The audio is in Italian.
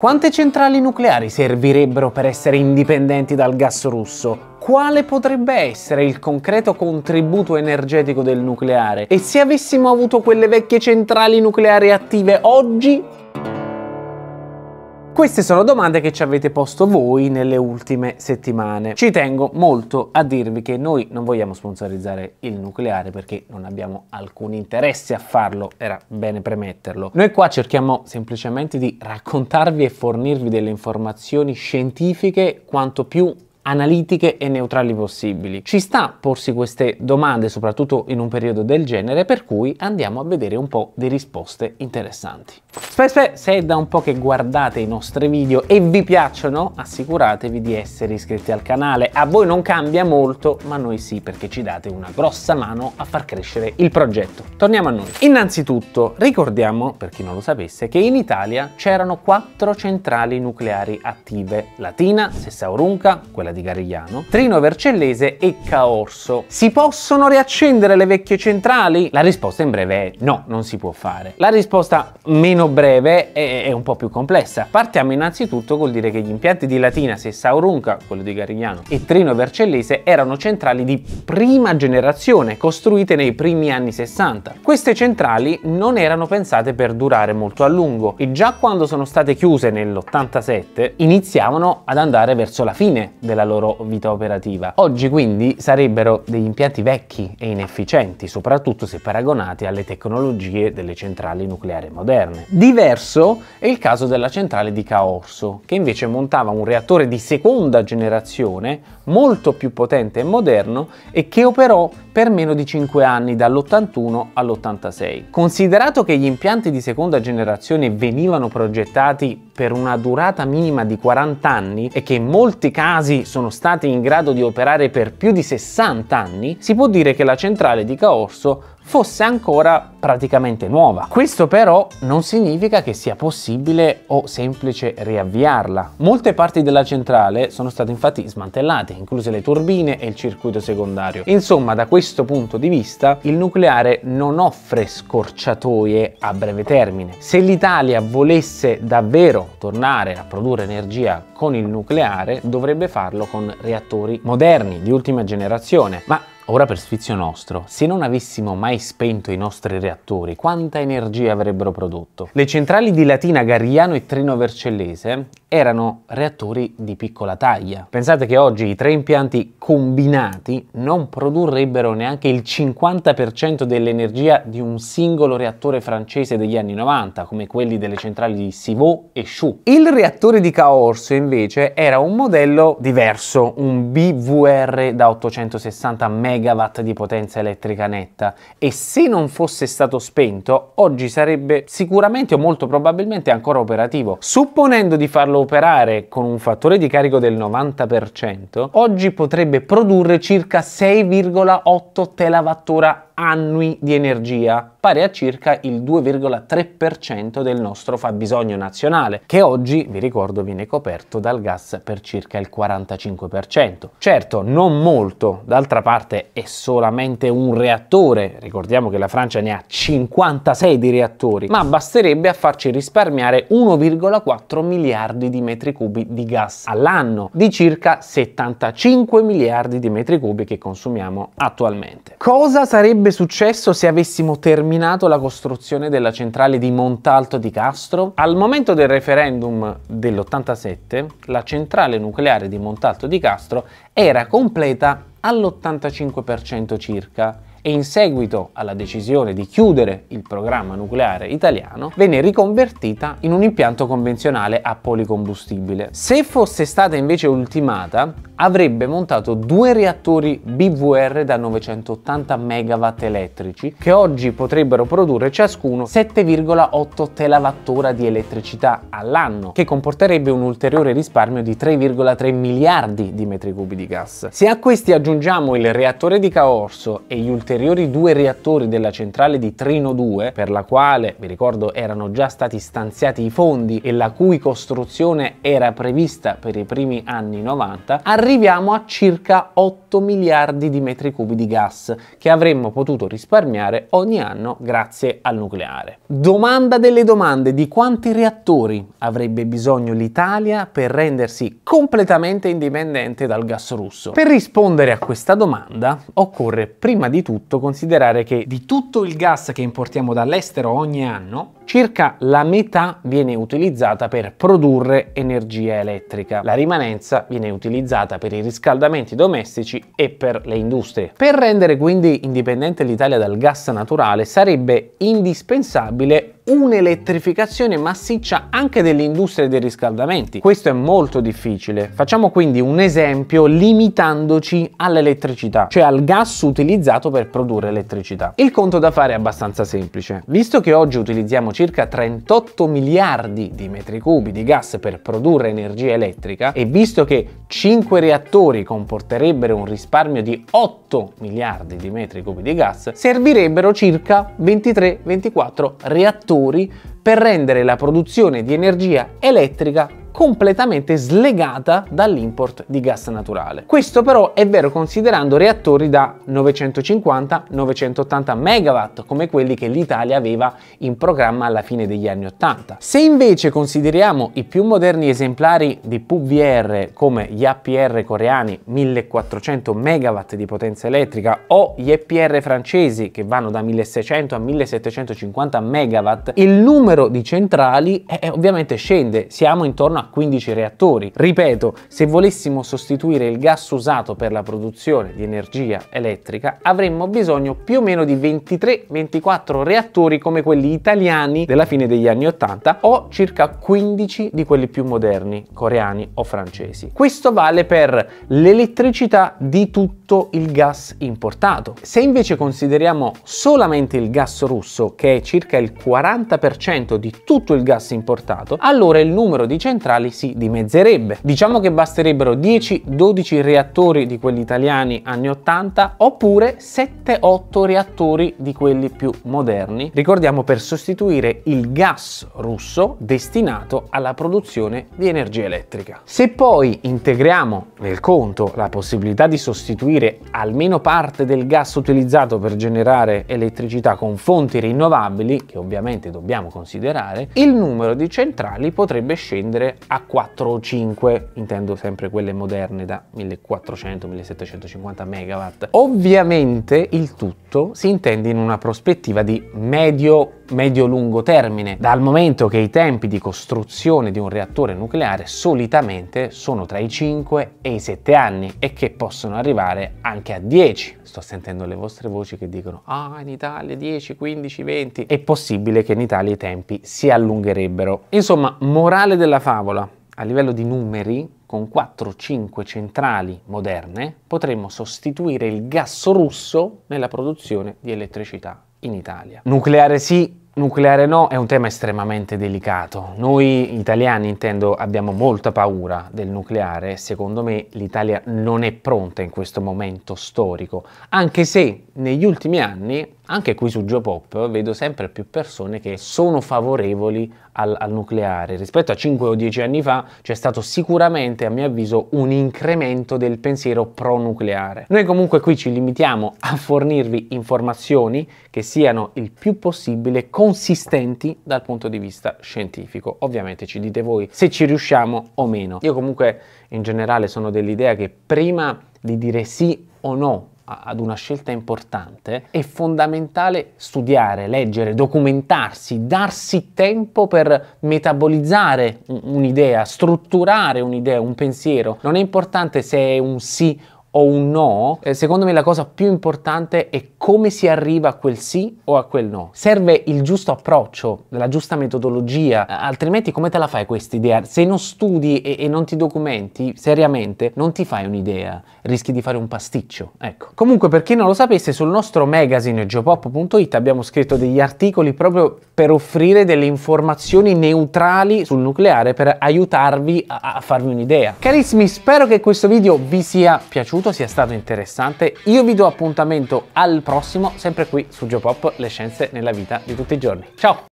Quante centrali nucleari servirebbero per essere indipendenti dal gas russo? Quale potrebbe essere il concreto contributo energetico del nucleare? E se avessimo avuto quelle vecchie centrali nucleari attive oggi, queste sono domande che ci avete posto voi nelle ultime settimane. Ci tengo molto a dirvi che noi non vogliamo sponsorizzare il nucleare perché non abbiamo alcun interesse a farlo, era bene premetterlo. Noi qua cerchiamo semplicemente di raccontarvi e fornirvi delle informazioni scientifiche quanto più analitiche e neutrali possibili. Ci sta a porsi queste domande, soprattutto in un periodo del genere, per cui andiamo a vedere un po' di risposte interessanti. Spe, se è da un po' che guardate i nostri video e vi piacciono, assicuratevi di essere iscritti al canale. A voi non cambia molto, ma noi sì, perché ci date una grossa mano a far crescere il progetto. Torniamo a noi. Innanzitutto, ricordiamo, per chi non lo sapesse, che in Italia c'erano quattro centrali nucleari attive, Latina, Sessaurunca, quella di di Garigliano, Trino Vercellese e Caorso. Si possono riaccendere le vecchie centrali? La risposta in breve è no, non si può fare. La risposta meno breve è, è un po' più complessa. Partiamo innanzitutto col dire che gli impianti di Latina, Sessaurunca, quello di Garigliano, e Trino Vercellese erano centrali di prima generazione, costruite nei primi anni 60. Queste centrali non erano pensate per durare molto a lungo e già quando sono state chiuse nell'87 iniziavano ad andare verso la fine della loro vita operativa. Oggi quindi sarebbero degli impianti vecchi e inefficienti, soprattutto se paragonati alle tecnologie delle centrali nucleari moderne. Diverso è il caso della centrale di Caorso, che invece montava un reattore di seconda generazione molto più potente e moderno e che operò per meno di 5 anni dall'81 all'86. Considerato che gli impianti di seconda generazione venivano progettati per una durata minima di 40 anni e che in molti casi sono stati in grado di operare per più di 60 anni, si può dire che la centrale di Caorso fosse ancora praticamente nuova. Questo però non significa che sia possibile o semplice riavviarla. Molte parti della centrale sono state infatti smantellate, incluse le turbine e il circuito secondario. Insomma, da questo punto di vista, il nucleare non offre scorciatoie a breve termine. Se l'Italia volesse davvero tornare a produrre energia con il nucleare, dovrebbe farlo con reattori moderni, di ultima generazione. Ma Ora per sfizio nostro, se non avessimo mai spento i nostri reattori, quanta energia avrebbero prodotto? Le centrali di Latina, Garigliano e Trino Vercellese erano reattori di piccola taglia. Pensate che oggi i tre impianti combinati non produrrebbero neanche il 50% dell'energia di un singolo reattore francese degli anni 90, come quelli delle centrali di Sivaux e Choux. Il reattore di Caorso invece era un modello diverso, un BVR da 860 MW MW di potenza elettrica netta e se non fosse stato spento oggi sarebbe sicuramente o molto probabilmente ancora operativo. Supponendo di farlo operare con un fattore di carico del 90%, oggi potrebbe produrre circa 6,8 TWh annui di energia, pari a circa il 2,3% del nostro fabbisogno nazionale, che oggi, vi ricordo, viene coperto dal gas per circa il 45%. Certo, non molto, d'altra parte è solamente un reattore, ricordiamo che la Francia ne ha 56 di reattori, ma basterebbe a farci risparmiare 1,4 miliardi di metri cubi di gas all'anno, di circa 75 miliardi di metri cubi che consumiamo attualmente. Cosa sarebbe successo se avessimo terminato la costruzione della centrale di Montalto di Castro? Al momento del referendum dell'87, la centrale nucleare di Montalto di Castro era completa all'85% circa e in seguito alla decisione di chiudere il programma nucleare italiano venne riconvertita in un impianto convenzionale a policombustibile. Se fosse stata invece ultimata avrebbe montato due reattori BVR da 980 MW elettrici che oggi potrebbero produrre ciascuno 7,8 TWh di elettricità all'anno che comporterebbe un ulteriore risparmio di 3,3 miliardi di metri cubi di gas. Se a questi aggiungiamo il reattore di Caorso e gli ulteriori ulteriori due reattori della centrale di Trino 2, per la quale, vi ricordo, erano già stati stanziati i fondi e la cui costruzione era prevista per i primi anni 90, arriviamo a circa 8 miliardi di metri cubi di gas che avremmo potuto risparmiare ogni anno grazie al nucleare. Domanda delle domande di quanti reattori avrebbe bisogno l'Italia per rendersi completamente indipendente dal gas russo? Per rispondere a questa domanda occorre prima di tutto Oltretutto considerare che di tutto il gas che importiamo dall'estero ogni anno, circa la metà viene utilizzata per produrre energia elettrica. La rimanenza viene utilizzata per i riscaldamenti domestici e per le industrie. Per rendere quindi indipendente l'Italia dal gas naturale sarebbe indispensabile un'elettrificazione massiccia anche delle industrie dei riscaldamenti. Questo è molto difficile. Facciamo quindi un esempio limitandoci all'elettricità, cioè al gas utilizzato per produrre elettricità. Il conto da fare è abbastanza semplice. Visto che oggi utilizziamo circa 38 miliardi di metri cubi di gas per produrre energia elettrica e visto che 5 reattori comporterebbero un risparmio di 8 miliardi di metri cubi di gas, servirebbero circa 23-24 reattori per rendere la produzione di energia elettrica completamente slegata dall'import di gas naturale. Questo però è vero considerando reattori da 950-980 MW come quelli che l'Italia aveva in programma alla fine degli anni 80. Se invece consideriamo i più moderni esemplari di PVR come gli APR coreani 1400 MW di potenza elettrica o gli EPR francesi che vanno da 1600 a 1750 MW, il numero di centrali eh, ovviamente scende, siamo intorno a 15 reattori. Ripeto, se volessimo sostituire il gas usato per la produzione di energia elettrica avremmo bisogno più o meno di 23-24 reattori come quelli italiani della fine degli anni 80 o circa 15 di quelli più moderni, coreani o francesi. Questo vale per l'elettricità di tutto il gas importato. Se invece consideriamo solamente il gas russo, che è circa il 40% di tutto il gas importato, allora il numero di centrali mondiali si dimezzerebbe. Diciamo che basterebbero 10-12 reattori di quelli italiani anni 80 oppure 7-8 reattori di quelli più moderni, ricordiamo per sostituire il gas russo destinato alla produzione di energia elettrica. Se poi integriamo nel conto la possibilità di sostituire almeno parte del gas utilizzato per generare elettricità con fonti rinnovabili, che ovviamente dobbiamo considerare, il numero di centrali potrebbe scendere a 4 o 5, intendo sempre quelle moderne da 1400-1750 megawatt. Ovviamente il tutto si intende in una prospettiva di medio medio-lungo termine, dal momento che i tempi di costruzione di un reattore nucleare solitamente sono tra i 5 e i 7 anni e che possono arrivare anche a 10. Sto sentendo le vostre voci che dicono ah in Italia 10, 15, 20. È possibile che in Italia i tempi si allungherebbero. Insomma, morale della favola tavola. A livello di numeri, con 4-5 centrali moderne, potremmo sostituire il gas russo nella produzione di elettricità in Italia. Nucleare sì, nucleare no è un tema estremamente delicato. Noi italiani, intendo, abbiamo molta paura del nucleare. Secondo me l'Italia non è pronta in questo momento storico, anche se negli ultimi anni anche qui su Geopop vedo sempre più persone che sono favorevoli al, al, nucleare. Rispetto a 5 o 10 anni fa c'è stato sicuramente, a mio avviso, un incremento del pensiero pro-nucleare. Noi comunque qui ci limitiamo a fornirvi informazioni che siano il più possibile consistenti dal punto di vista scientifico. Ovviamente ci dite voi se ci riusciamo o meno. Io comunque in generale sono dell'idea che prima di dire sì o no ad una scelta importante, è fondamentale studiare, leggere, documentarsi, darsi tempo per metabolizzare un'idea, strutturare un'idea, un pensiero. Non è importante se è un sì o un no, eh, secondo me la cosa più importante è come si arriva a quel sì o a quel no. Serve il giusto approccio, la giusta metodologia, eh, altrimenti come te la fai questa idea? Se non studi e, e, non ti documenti seriamente, non ti fai un'idea, rischi di fare un pasticcio. Ecco. Comunque, per chi non lo sapesse, sul nostro magazine geopop.it abbiamo scritto degli articoli proprio per offrire delle informazioni neutrali sul nucleare per aiutarvi a, a farvi un'idea. Carissimi, spero che questo video vi sia piaciuto, sia stato interessante. Io vi do appuntamento al prossimo, sempre qui su Geopop, le scienze nella vita di tutti i giorni. Ciao!